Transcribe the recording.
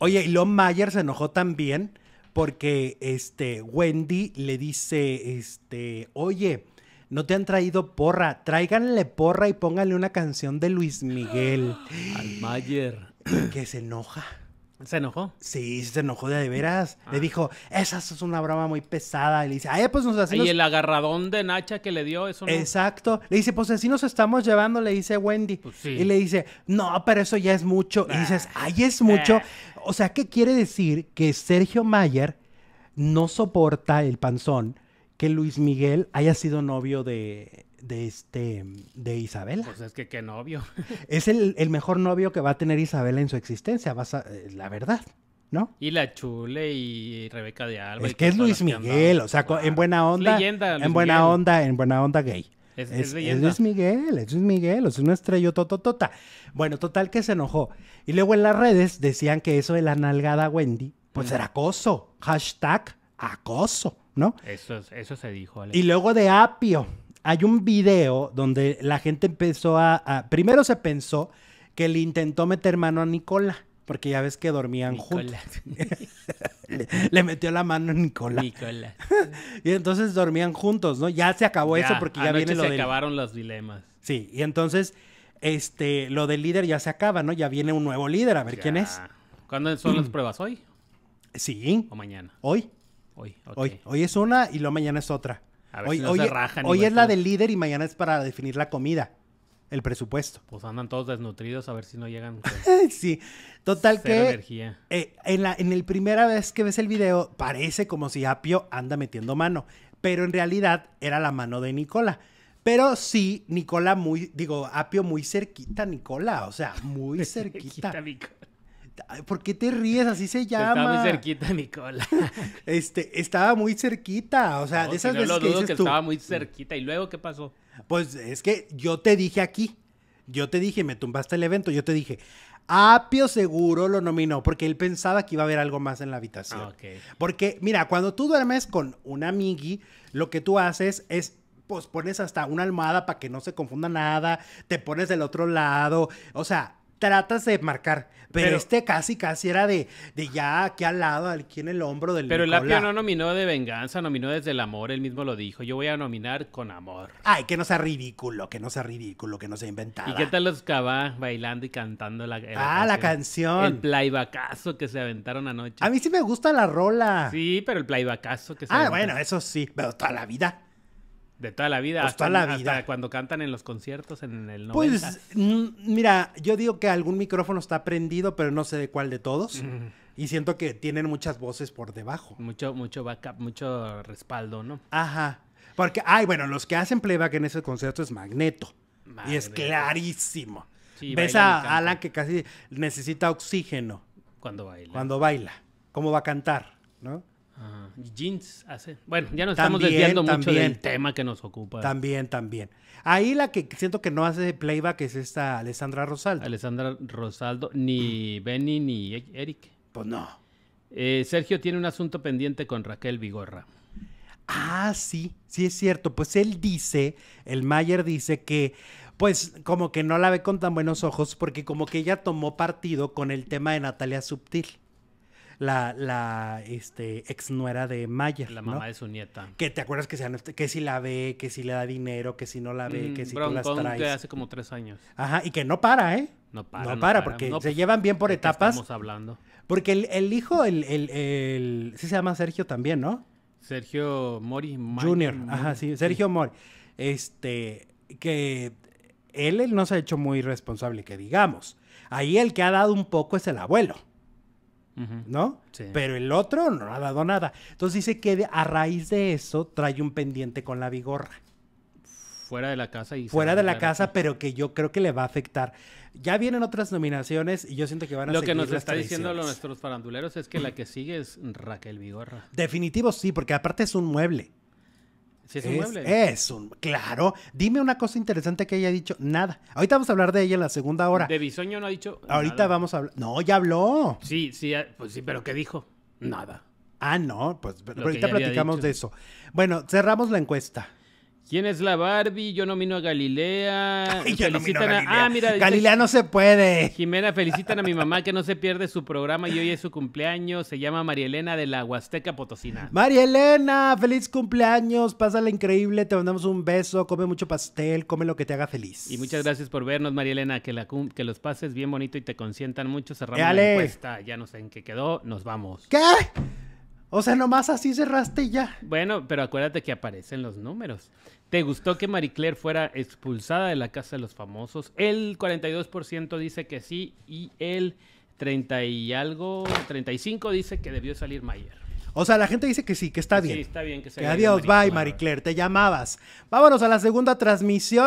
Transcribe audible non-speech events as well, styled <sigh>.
Oye, y Lon Mayer se enojó también porque este, Wendy le dice, este, oye, no te han traído porra, tráiganle porra y pónganle una canción de Luis Miguel. <gasps> Al Mayer. Que se enoja. ¿Se enojó? Sí, se enojó de veras. Le ah. dijo, esa es una broma muy pesada. Y le dice, ay, pues nos hacemos. Y el agarradón de Nacha que le dio, eso no. Exacto. Le dice, pues así nos estamos llevando, le dice Wendy. Pues y le dice, no, pero eso ya es mucho. Y dices, ah. ay, es mucho. Eh. O sea, ¿qué quiere decir? Que Sergio Mayer no soporta el panzón que Luis Miguel haya sido novio de de este de Isabela. Pues es que qué novio. <laughs> es el, el, mejor novio que va a tener Isabela en su existencia, vas eh, la verdad, ¿no? Y la Chule y Rebeca de Alba. Es que es Luis Miguel, o sea, en buena onda, en buena onda, en buena onda gay. Es, Luis Miguel, es Luis Miguel, es una estrella tototota. Bueno, total que se enojó. Y luego en las redes decían que eso de la nalgada Wendy, pues era acoso. Hashtag acoso, ¿no? Eso, eso se dijo. Y luego de Apio hay un video donde la gente empezó a, primero se pensó que le intentó meter mano a Nicola. Porque ya ves que dormían juntos. le, <laughs> le, metió la mano a Nicola. Nicola. <laughs> y entonces dormían juntos, ¿no? Ya se acabó eso porque ya viene lo se acabaron los dilemas. Sí, y entonces este, lo del líder ya se acaba, ¿no? Ya viene un nuevo líder, a ver quién es. ¿Cuándo son las <clears throat> pruebas? ¿Hoy? Sí. ¿O mañana? Hoy. Hoy, hoy. Hoy es una y lo mañana es otra. E hoy, es la pues. del líder y mañana es para definir la comida, el presupuesto. Pues andan todos desnutridos a ver si no llegan. <laughs> sí, total que energía. Eh, en la en el primera vez que ves el video parece como si Apio anda metiendo mano, pero en realidad era la mano de Nicola. Pero sí, Nicola muy, digo, Apio muy cerquita, Nicola, o sea, muy <laughs> cerquita. cerquita ¿Por qué te ríes? Así se llama. Estaba muy cerquita, Nicola. <laughs> este, estaba muy cerquita. O sea, de esas veces lo dudo que, estaba muy cerquita. ¿Y luego qué pasó? Pues es que yo te dije aquí. Yo te dije, me tumbaste el evento. Yo te dije, Apio seguro lo nominó porque él pensaba que iba a haber algo más en la habitación. Ah, porque, mira, cuando tú duermes con un amigui, lo que tú haces es pues pones hasta una almohada para que no se confunda nada, te pones del otro lado, o sea, tratas de marcar. Pero, este casi, casi era de, de ya aquí al lado, aquí en el hombro del. Pero el apio no nominó de venganza, nominó desde el amor, él mismo lo dijo. Yo voy a nominar con amor. Ay, que no sea ridículo, que no sea ridículo, que no sea inventado. ¿Y qué tal los cabá bailando y cantando la, la Ah, canción? la canción. El playbacazo que se aventaron anoche. A mí sí me gusta la rola. Sí, pero el playbacazo que se Ah, bueno, eso sí, pero toda la vida. De toda la vida. Pues hasta, la vida. cuando cantan en los conciertos en el 90. Pues, mm, mira, yo digo que algún micrófono está prendido, pero no sé de cuál de todos. Y siento que tienen muchas voces por debajo. Mucho, mucho backup, mucho respaldo, ¿no? Ajá. Porque, ay, bueno, los que hacen playback en ese concierto es Magneto. Y es clarísimo. Ves a Alan que casi necesita oxígeno. Cuando baila. Cuando baila. Cómo va a cantar, ¿no? jeans hace. Bueno, ya nos estamos desviando mucho del tema que nos ocupa. También, también. Ahí la que siento que no hace playback es esta Alessandra Rosaldo. Alessandra Rosaldo, ni Benny ni Eric. Pues no. Eh, Sergio tiene un asunto pendiente con Raquel Vigorra. Ah, sí, sí es cierto. Pues él dice, el Mayer dice que pues como que no la ve con tan buenos ojos porque como que ella tomó partido con el tema de Natalia Subtil la, la este, ex nuera de Mayer. La mamá de su nieta. Que te acuerdas que, sea que si la ve, que si le da dinero, que si no la ve, mm, que si tú las traes. Que hace como tres años. Ajá, y que no para, ¿eh? No para. No, para, porque se pues, llevan bien por etapas. Estamos hablando. Porque el, hijo, el, el, Sí se llama Sergio también, ¿no? Sergio Mori. Junior, ajá, sí. Sergio Mori. Este, que él, él no se ha hecho muy responsable, que digamos. Ahí el que ha dado un poco es el abuelo. ¿no? Pero el otro no ha dado nada. Entonces dice que a raíz de eso trae un pendiente con la vigorra. Fuera de la casa y... Fuera de la, casa, pero que yo creo que le va a afectar. Ya vienen otras nominaciones y yo siento que van a Lo que nos está diciendo diciendo nuestros faranduleros es que la que sigue es Raquel Vigorra. Definitivo sí, porque aparte es un mueble. Sí, es, un mueble. Es un, claro. Dime una cosa interesante que haya dicho. Nada. Ahorita vamos a hablar de ella en la segunda hora. De Bisoño no ha dicho. Ahorita vamos a hablar. No, ya habló. Sí, sí, ah, pues sí, pero ¿qué dijo? Nada. Ah, no, pues ahorita platicamos de eso. Bueno, cerramos la encuesta. ¿Quién es la Barbie? Yo nomino a Galilea. <laughs> felicitan a, Ah, mira, Galilea no se puede. Jimena, felicitan a mi mamá que no se pierde su programa y hoy es su cumpleaños. Se llama María Elena de la Huasteca Potosina. María Elena, feliz cumpleaños. Pásala increíble. Te mandamos un beso. Come mucho pastel. Come lo que te haga feliz. Y muchas gracias por vernos, María Elena. Que, la, que los pases bien bonito y te consientan mucho. Cerramos la encuesta. Ya no sé en qué quedó. Nos vamos. ¿Qué? O sea, nomás así cerraste y ya. Bueno, pero acuérdate que aparecen los números. ¿Te gustó que Marie Claire fuera expulsada de la Casa de los Famosos? El 42% dice que sí y el 30 y algo, 35 dice que debió salir Mayer. O sea, la gente dice que sí, que está bien. Sí, está bien que se Adiós, bye Marie Claire, te llamabas. Vámonos a la segunda transmisión.